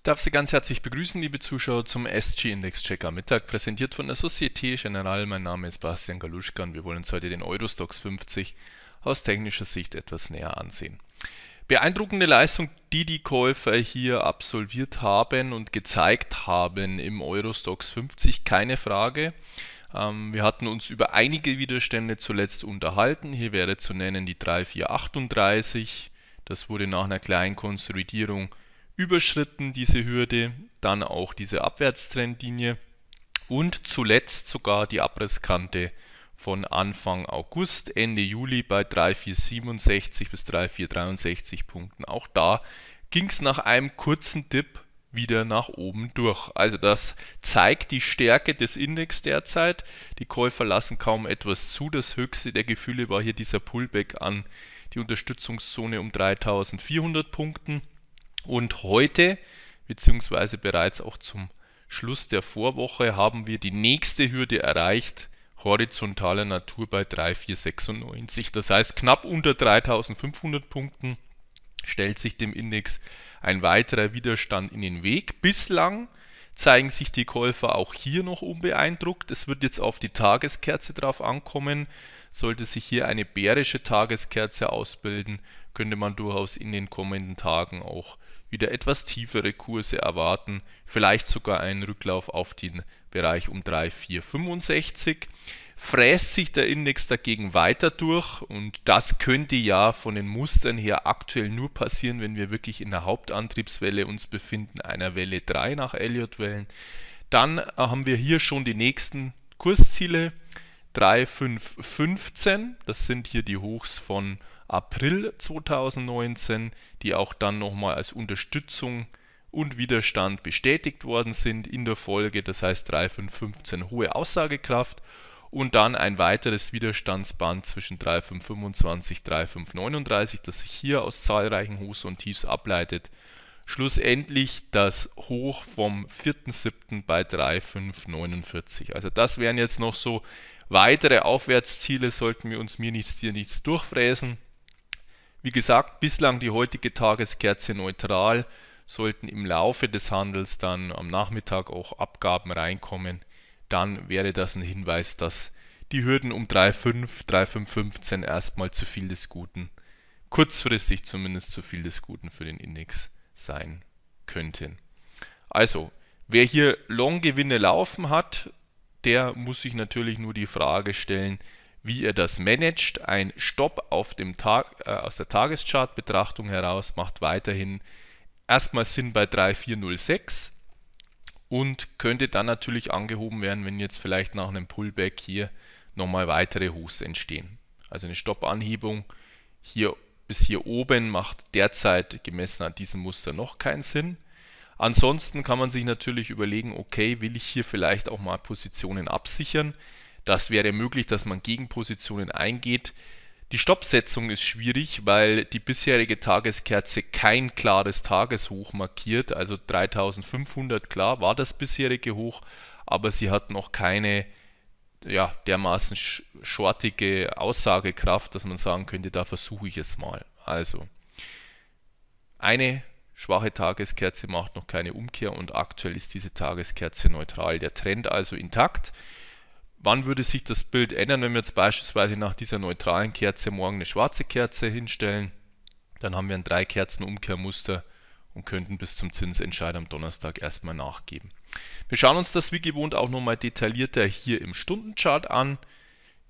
Ich darf Sie ganz herzlich begrüßen, liebe Zuschauer, zum SG-Index-Checker Mittag, präsentiert von der Societe Generale. Mein Name ist Bastian Galuschka und wir wollen uns heute den Eurostox 50 aus technischer Sicht etwas näher ansehen. Beeindruckende Leistung, die die Käufer hier absolviert haben und gezeigt haben im Eurostox 50, keine Frage. Ähm, wir hatten uns über einige Widerstände zuletzt unterhalten. Hier wäre zu nennen die 3438. Das wurde nach einer kleinen Konsolidierung überschritten diese Hürde dann auch diese Abwärtstrendlinie und zuletzt sogar die Abrisskante von Anfang August, Ende Juli bei 3467 bis 3463 Punkten. Auch da ging es nach einem kurzen Dip wieder nach oben durch. Also das zeigt die Stärke des Index derzeit. Die Käufer lassen kaum etwas zu. Das höchste der Gefühle war hier dieser Pullback an die Unterstützungszone um 3400 Punkten. Und heute, beziehungsweise bereits auch zum Schluss der Vorwoche, haben wir die nächste Hürde erreicht, horizontaler Natur bei 3496. Das heißt, knapp unter 3500 Punkten stellt sich dem Index ein weiterer Widerstand in den Weg. Bislang zeigen sich die Käufer auch hier noch unbeeindruckt. Es wird jetzt auf die Tageskerze drauf ankommen. Sollte sich hier eine bärische Tageskerze ausbilden, könnte man durchaus in den kommenden Tagen auch wieder etwas tiefere Kurse erwarten, vielleicht sogar einen Rücklauf auf den Bereich um 3,465. Fräst sich der Index dagegen weiter durch und das könnte ja von den Mustern her aktuell nur passieren, wenn wir wirklich in der Hauptantriebswelle uns befinden, einer Welle 3 nach Elliott-Wellen. Dann äh, haben wir hier schon die nächsten Kursziele 3,515, das sind hier die Hochs von April 2019, die auch dann nochmal als Unterstützung und Widerstand bestätigt worden sind in der Folge, das heißt 3515 hohe Aussagekraft und dann ein weiteres Widerstandsband zwischen 3525 und 3539, das sich hier aus zahlreichen Hochs und Tiefs ableitet. Schlussendlich das Hoch vom 4.7. bei 3549. Also das wären jetzt noch so weitere Aufwärtsziele, sollten wir uns mir nichts dir nichts durchfräsen. Wie gesagt, bislang die heutige Tageskerze neutral, sollten im Laufe des Handels dann am Nachmittag auch Abgaben reinkommen, dann wäre das ein Hinweis, dass die Hürden um 3,5, 3,515 erstmal zu viel des Guten, kurzfristig zumindest zu viel des Guten für den Index sein könnten. Also, wer hier Long-Gewinne laufen hat, der muss sich natürlich nur die Frage stellen, wie ihr das managt. Ein Stopp auf dem Tag, äh, aus der Tageschart-Betrachtung heraus macht weiterhin erstmal Sinn bei 3406 und könnte dann natürlich angehoben werden, wenn jetzt vielleicht nach einem Pullback hier nochmal weitere Hochs entstehen. Also eine Stoppanhebung hier bis hier oben macht derzeit gemessen an diesem Muster noch keinen Sinn. Ansonsten kann man sich natürlich überlegen, okay, will ich hier vielleicht auch mal Positionen absichern? Das wäre möglich, dass man Gegenpositionen eingeht. Die Stoppsetzung ist schwierig, weil die bisherige Tageskerze kein klares Tageshoch markiert. Also 3500, klar, war das bisherige Hoch, aber sie hat noch keine ja, dermaßen shortige Aussagekraft, dass man sagen könnte, da versuche ich es mal. Also, eine schwache Tageskerze macht noch keine Umkehr und aktuell ist diese Tageskerze neutral. Der Trend also intakt wann würde sich das Bild ändern, wenn wir jetzt beispielsweise nach dieser neutralen Kerze morgen eine schwarze Kerze hinstellen? Dann haben wir ein Drei-Kerzen-Umkehrmuster und könnten bis zum Zinsentscheid am Donnerstag erstmal nachgeben. Wir schauen uns das wie gewohnt auch nochmal detaillierter hier im Stundenchart an.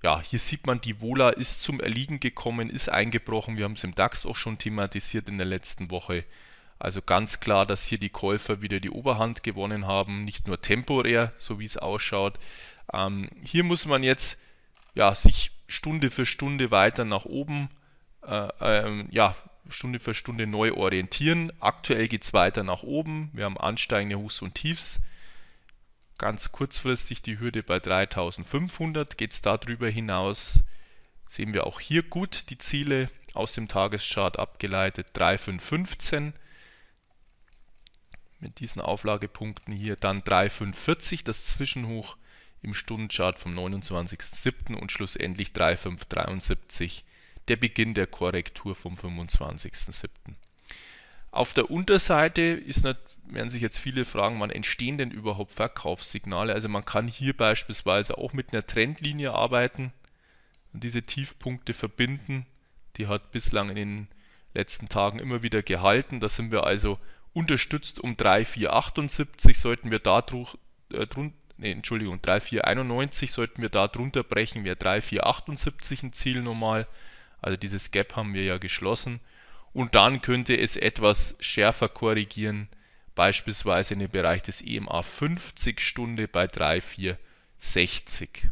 Ja, hier sieht man, die Vola ist zum Erliegen gekommen, ist eingebrochen. Wir haben es im DAX auch schon thematisiert in der letzten Woche. Also ganz klar, dass hier die Käufer wieder die Oberhand gewonnen haben. Nicht nur temporär, so wie es ausschaut, ähm, hier muss man jetzt ja, sich Stunde für Stunde weiter nach oben, äh, ähm, ja, Stunde für Stunde neu orientieren. Aktuell geht es weiter nach oben. Wir haben ansteigende Hochs und Tiefs. Ganz kurzfristig die Hürde bei 3500. Geht es darüber hinaus, sehen wir auch hier gut die Ziele aus dem Tageschart abgeleitet. 3515 mit diesen Auflagepunkten hier. Dann 3540, das Zwischenhoch im Stundenchart vom 29.07. und schlussendlich 3,573, der Beginn der Korrektur vom 25.07. Auf der Unterseite ist, werden sich jetzt viele fragen, wann entstehen denn überhaupt Verkaufssignale? Also man kann hier beispielsweise auch mit einer Trendlinie arbeiten und diese Tiefpunkte verbinden. Die hat bislang in den letzten Tagen immer wieder gehalten. Da sind wir also unterstützt um 3,478. Sollten wir da, äh, drunter nee, Entschuldigung, 3,491 sollten wir da drunter brechen, wäre 3,478 ein Ziel normal. Also dieses Gap haben wir ja geschlossen. Und dann könnte es etwas schärfer korrigieren, beispielsweise in den Bereich des EMA 50 Stunde bei 3,460.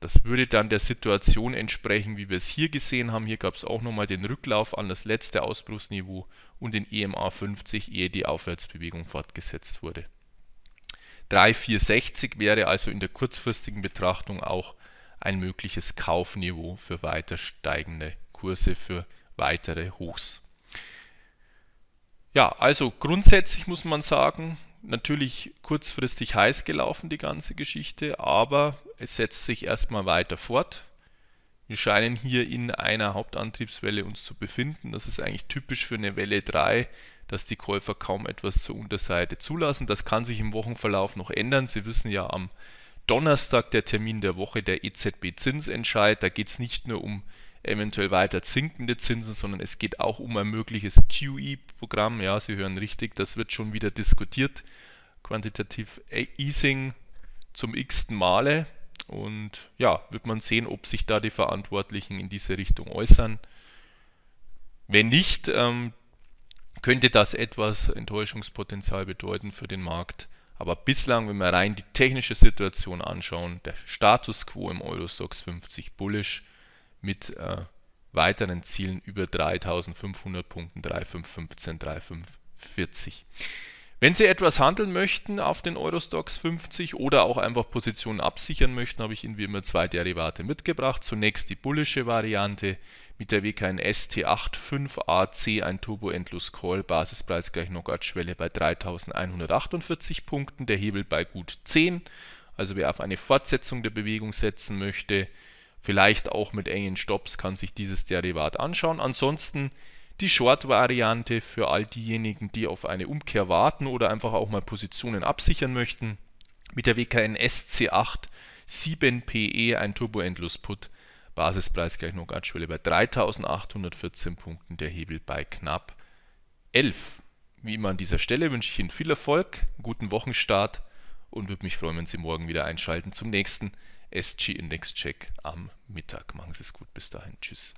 Das würde dann der Situation entsprechen, wie wir es hier gesehen haben. Hier gab es auch nochmal den Rücklauf an das letzte Ausbruchsniveau und den EMA 50, ehe die Aufwärtsbewegung fortgesetzt wurde. 3460 wäre also in der kurzfristigen Betrachtung auch ein mögliches Kaufniveau für weiter steigende Kurse, für weitere Hochs. Ja, also grundsätzlich muss man sagen, natürlich kurzfristig heiß gelaufen die ganze Geschichte, aber es setzt sich erstmal weiter fort. Wir scheinen hier in einer Hauptantriebswelle uns zu befinden. Das ist eigentlich typisch für eine Welle 3, dass die Käufer kaum etwas zur Unterseite zulassen. Das kann sich im Wochenverlauf noch ändern. Sie wissen ja am Donnerstag der Termin der Woche der EZB-Zinsentscheid. Da geht es nicht nur um eventuell weiter sinkende Zinsen, sondern es geht auch um ein mögliches QE-Programm. Ja, Sie hören richtig, das wird schon wieder diskutiert. Quantitative Easing zum x-ten Male. Und ja, wird man sehen, ob sich da die Verantwortlichen in diese Richtung äußern. Wenn nicht, ähm, könnte das etwas Enttäuschungspotenzial bedeuten für den Markt. Aber bislang, wenn wir rein die technische Situation anschauen, der Status quo im Eurostox 50 bullish mit äh, weiteren Zielen über 3500 Punkten 3515, 3540. Wenn Sie etwas handeln möchten auf den Eurostox 50 oder auch einfach Positionen absichern möchten, habe ich Ihnen wie immer zwei Derivate mitgebracht. Zunächst die bullische Variante mit der WKN ST85AC, ein Turbo Endless Call, Basispreis gleich Knockout-Schwelle bei 3148 Punkten, der Hebel bei gut 10. Also wer auf eine Fortsetzung der Bewegung setzen möchte, vielleicht auch mit engen Stops, kann sich dieses Derivat anschauen. Ansonsten die Short-Variante für all diejenigen, die auf eine Umkehr warten oder einfach auch mal Positionen absichern möchten, mit der WKN SC8 7PE ein Turbo-Endlos-Put. Basispreis gleich Knockout-Schwelle bei 3814 Punkten, der Hebel bei knapp 11. Wie immer an dieser Stelle wünsche ich Ihnen viel Erfolg, einen guten Wochenstart und würde mich freuen, wenn Sie morgen wieder einschalten zum nächsten SG Index Check am Mittag. Machen Sie es gut, bis dahin. Tschüss.